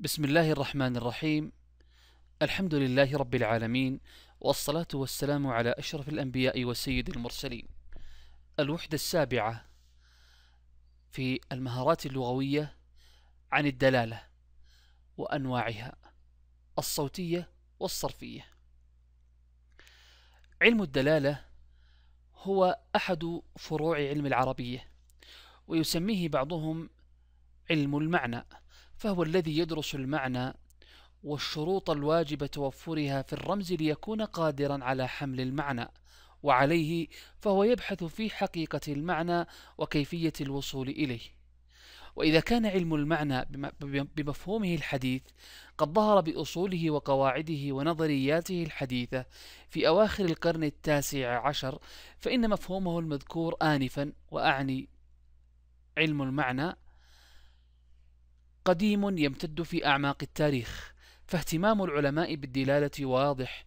بسم الله الرحمن الرحيم الحمد لله رب العالمين والصلاة والسلام على أشرف الأنبياء وسيد المرسلين الوحدة السابعة في المهارات اللغوية عن الدلالة وأنواعها الصوتية والصرفية علم الدلالة هو أحد فروع علم العربية ويسميه بعضهم علم المعنى فهو الذي يدرس المعنى والشروط الواجب توفرها في الرمز ليكون قادرا على حمل المعنى وعليه فهو يبحث في حقيقة المعنى وكيفية الوصول إليه وإذا كان علم المعنى بمفهومه الحديث قد ظهر بأصوله وقواعده ونظرياته الحديثة في أواخر القرن التاسع عشر فإن مفهومه المذكور آنفا وأعني علم المعنى قديم يمتد في أعماق التاريخ فاهتمام العلماء بالدلالة واضح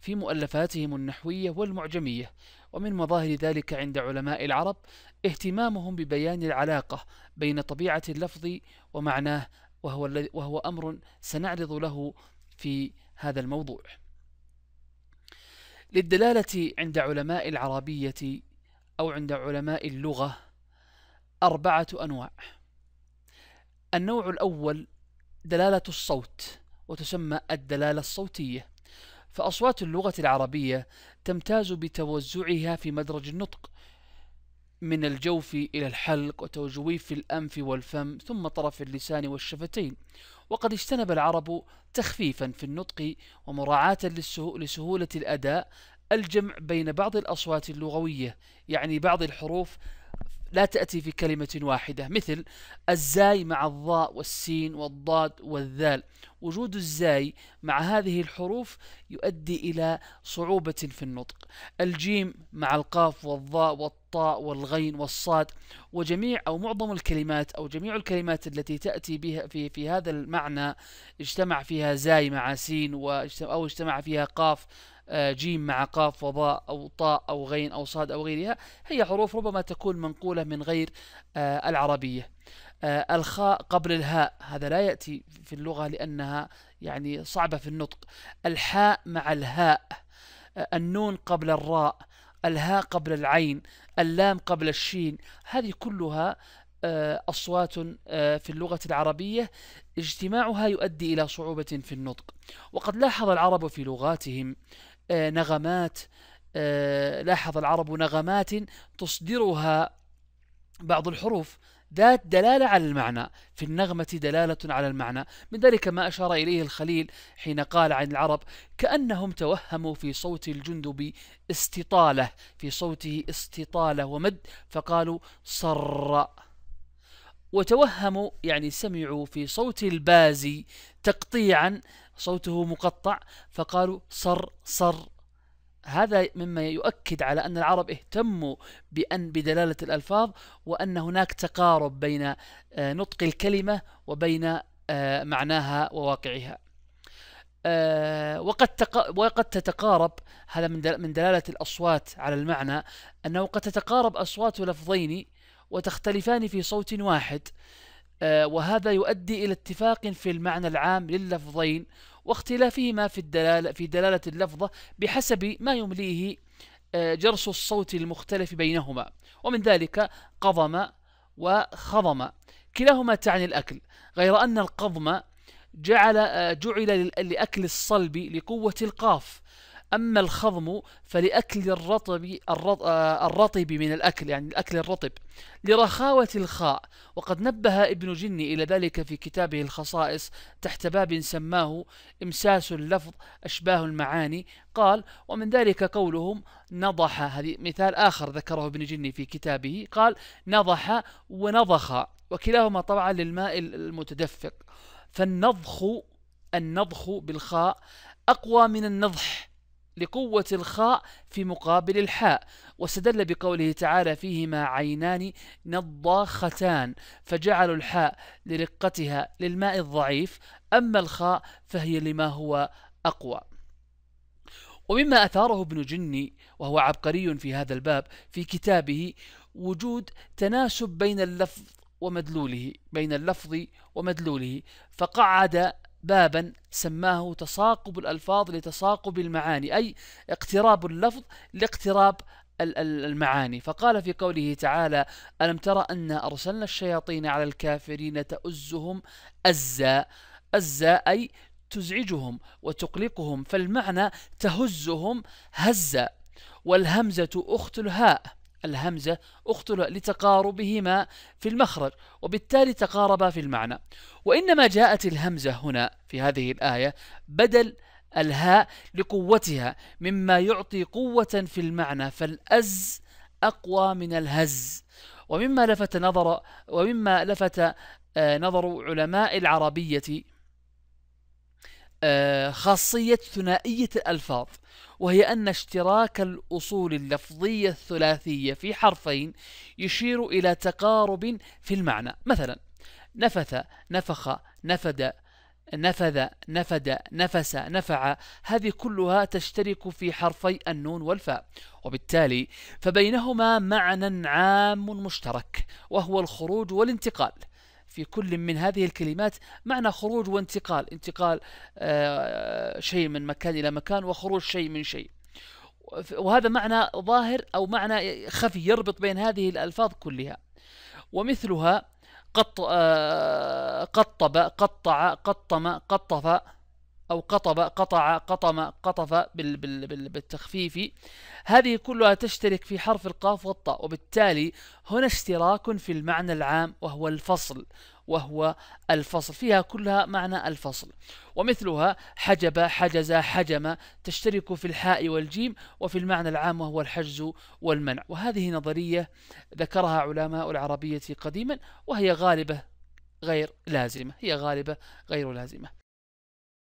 في مؤلفاتهم النحوية والمعجمية ومن مظاهر ذلك عند علماء العرب اهتمامهم ببيان العلاقة بين طبيعة اللفظ ومعناه وهو, وهو أمر سنعرض له في هذا الموضوع للدلالة عند علماء العربية أو عند علماء اللغة أربعة أنواع النوع الأول دلالة الصوت وتسمى الدلالة الصوتية فأصوات اللغة العربية تمتاز بتوزعها في مدرج النطق من الجوف إلى الحلق وتجويف الأنف والفم ثم طرف اللسان والشفتين وقد اجتنب العرب تخفيفا في النطق ومراعاة لسهولة الأداء الجمع بين بعض الأصوات اللغوية يعني بعض الحروف لا تأتي في كلمة واحدة مثل الزاي مع الضاء والسين والضاد والذال وجود الزاي مع هذه الحروف يؤدي إلى صعوبة في النطق الجيم مع القاف والضاء والطاء والغين والصاد وجميع أو معظم الكلمات أو جميع الكلمات التي تأتي بها في, في هذا المعنى اجتمع فيها زاي مع سين أو اجتمع فيها قاف آه، جيم مع قاف وضاء أو طاء أو غين أو صاد أو غيرها هي حروف ربما تكون منقولة من غير آه، العربية آه، الخاء قبل الهاء هذا لا يأتي في اللغة لأنها يعني صعبة في النطق الحاء مع الهاء النون قبل الراء الهاء قبل العين اللام قبل الشين هذه كلها أصوات في اللغة العربية اجتماعها يؤدي إلى صعوبة في النطق وقد لاحظ العرب في لغاتهم آه، نغمات آه، لاحظ العرب نغمات تصدرها بعض الحروف ذات دلالة على المعنى في النغمة دلالة على المعنى من ذلك ما أشار إليه الخليل حين قال عن العرب كأنهم توهموا في صوت الجندب استطالة في صوته استطالة ومد فقالوا صر وتوهموا يعني سمعوا في صوت البازي تقطيعا صوته مقطع فقالوا صر صر هذا مما يؤكد على أن العرب اهتموا بأن بدلالة الألفاظ وأن هناك تقارب بين آه، نطق الكلمة وبين آه، معناها وواقعها آه، وقد تق... وقد تتقارب هذا من من دلالة الأصوات على المعنى أنه قد تتقارب أصوات لفظين وتختلفان في صوت واحد آه، وهذا يؤدي إلى اتفاق في المعنى العام لللفظين واختلافهما في الدلالة في دلالة اللفظة بحسب ما يمليه آه، جرس الصوت المختلف بينهما ومن ذلك قضم وخضم كلاهما تعني الأكل غير أن القضم جعل آه، جعل لأكل الصلب لقوة القاف أما الخضم فلأكل الرطب الرطب من الأكل يعني الأكل الرطب لرخاوة الخاء وقد نبه ابن جني إلى ذلك في كتابه الخصائص تحت باب سماه إمساس اللفظ أشباه المعاني قال ومن ذلك قولهم نضح هذه مثال آخر ذكره ابن جني في كتابه قال نضح ونضخ وكلاهما طبعا للماء المتدفق فالنضخ النضخ بالخاء أقوى من النضح لقوة الخاء في مقابل الحاء واستدل بقوله تعالى فيهما عينان نضاختان فجعلوا الحاء لرقتها للماء الضعيف أما الخاء فهي لما هو أقوى ومما أثاره ابن جني وهو عبقري في هذا الباب في كتابه وجود تناسب بين اللفظ ومدلوله بين اللفظ ومدلوله فقعد بابا سماه تصاقب الألفاظ لتصاقب المعاني أي اقتراب اللفظ لاقتراب المعاني فقال في قوله تعالى ألم ترى أن أرسلنا الشياطين على الكافرين تؤزهم أزا أزا أي تزعجهم وتقلقهم فالمعنى تهزهم هزا والهمزة أخت الهاء الهمزة اختل لتقاربهما في المخرج وبالتالي تقاربا في المعنى وإنما جاءت الهمزة هنا في هذه الآية بدل الهاء لقوتها مما يعطي قوة في المعنى فالأز أقوى من الهز ومما لفت نظر ومما لفت آه، نظر علماء العربية آه، خاصية ثنائية الألفاظ وهي أن اشتراك الأصول اللفظية الثلاثية في حرفين يشير إلى تقارب في المعنى مثلا نفث نفخ نفد نفذ نفد نفس نفع هذه كلها تشترك في حرفي النون والفاء وبالتالي فبينهما معنى عام مشترك وهو الخروج والانتقال في كل من هذه الكلمات معنى خروج وانتقال انتقال آه، شيء من مكان إلى مكان وخروج شيء من شيء وهذا معنى ظاهر أو معنى خفي يربط بين هذه الألفاظ كلها ومثلها قط آه، قطب قطع قطم قطف أو قطب قطع قطم قطف بالتخفيف هذه كلها تشترك في حرف القاف والطاء وبالتالي هنا اشتراك في المعنى العام وهو الفصل وهو الفصل فيها كلها معنى الفصل ومثلها حجب حجز حجم تشترك في الحاء والجيم وفي المعنى العام وهو الحجز والمنع وهذه نظرية ذكرها علماء العربية قديما وهي غالبة غير لازمة هي غالبة غير لازمة